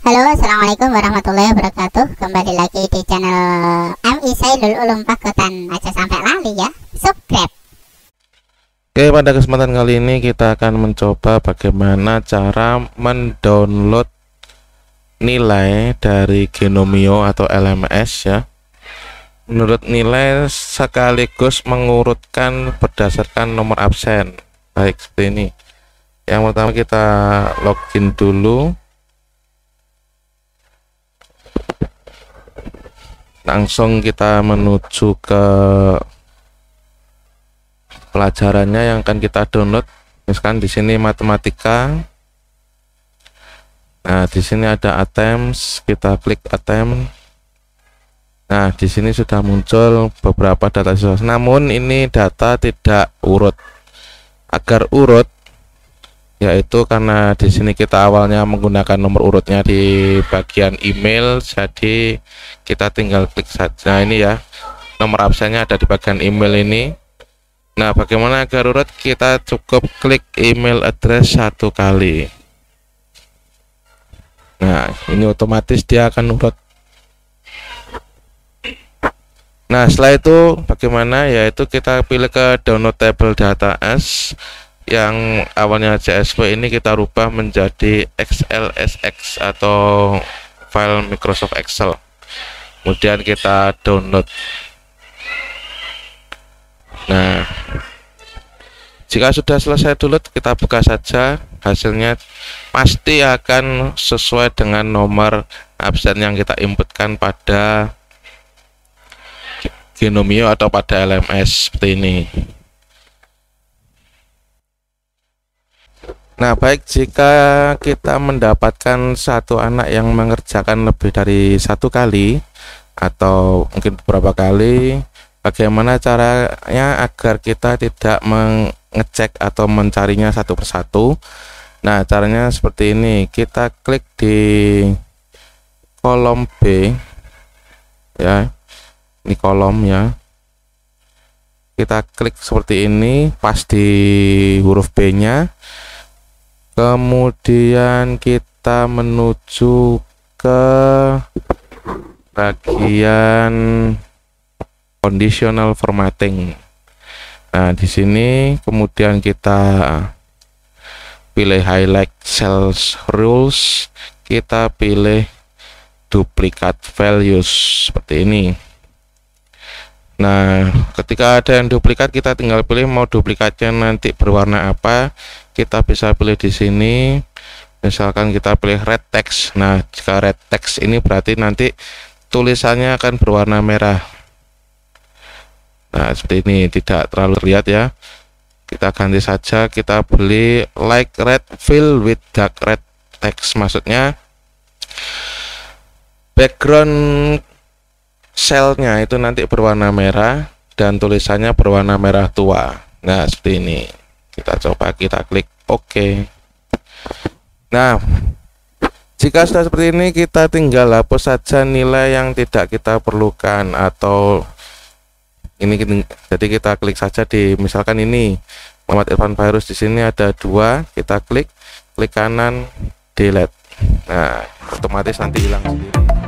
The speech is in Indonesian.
Halo assalamualaikum warahmatullahi wabarakatuh kembali lagi di channel eh, MI dulu Ulum Pakutan aja sampai lali ya subscribe Oke pada kesempatan kali ini kita akan mencoba bagaimana cara mendownload nilai dari Genomio atau LMS ya menurut nilai sekaligus mengurutkan berdasarkan nomor absen baik seperti ini yang pertama kita login dulu langsung kita menuju ke pelajarannya yang akan kita download misalkan di sini matematika nah di sini ada attempts kita klik attempt nah di sini sudah muncul beberapa data siswa namun ini data tidak urut agar urut yaitu karena di sini kita awalnya menggunakan nomor urutnya di bagian email jadi kita tinggal klik saja nah, ini ya nomor absennya ada di bagian email ini nah bagaimana agar urut kita cukup klik email address satu kali nah ini otomatis dia akan urut nah setelah itu bagaimana yaitu kita pilih ke download table data S yang awalnya CSV ini kita rubah menjadi XLSX atau file Microsoft Excel kemudian kita download nah jika sudah selesai download kita buka saja hasilnya pasti akan sesuai dengan nomor absen yang kita inputkan pada Genomio atau pada LMS seperti ini Nah, baik jika kita mendapatkan satu anak yang mengerjakan lebih dari satu kali atau mungkin beberapa kali, bagaimana caranya agar kita tidak mengecek atau mencarinya satu persatu? Nah, caranya seperti ini. Kita klik di kolom B ya. Ini kolom ya. Kita klik seperti ini pas di huruf B-nya kemudian kita menuju ke bagian conditional formatting nah di sini kemudian kita pilih highlight cells rules kita pilih duplicate values seperti ini Nah, ketika ada yang duplikat, kita tinggal pilih mau duplikatnya nanti berwarna apa kita bisa pilih di sini misalkan kita pilih red text nah jika red text ini berarti nanti tulisannya akan berwarna merah nah seperti ini tidak terlalu terlihat ya kita ganti saja kita beli light red fill with dark red text maksudnya background cellnya itu nanti berwarna merah dan tulisannya berwarna merah tua nah seperti ini kita coba kita klik OK nah jika sudah seperti ini kita tinggal hapus saja nilai yang tidak kita perlukan atau ini jadi kita klik saja di misalkan ini Muhammad Irfan Virus di sini ada dua kita klik klik kanan delete nah otomatis nanti hilang sendiri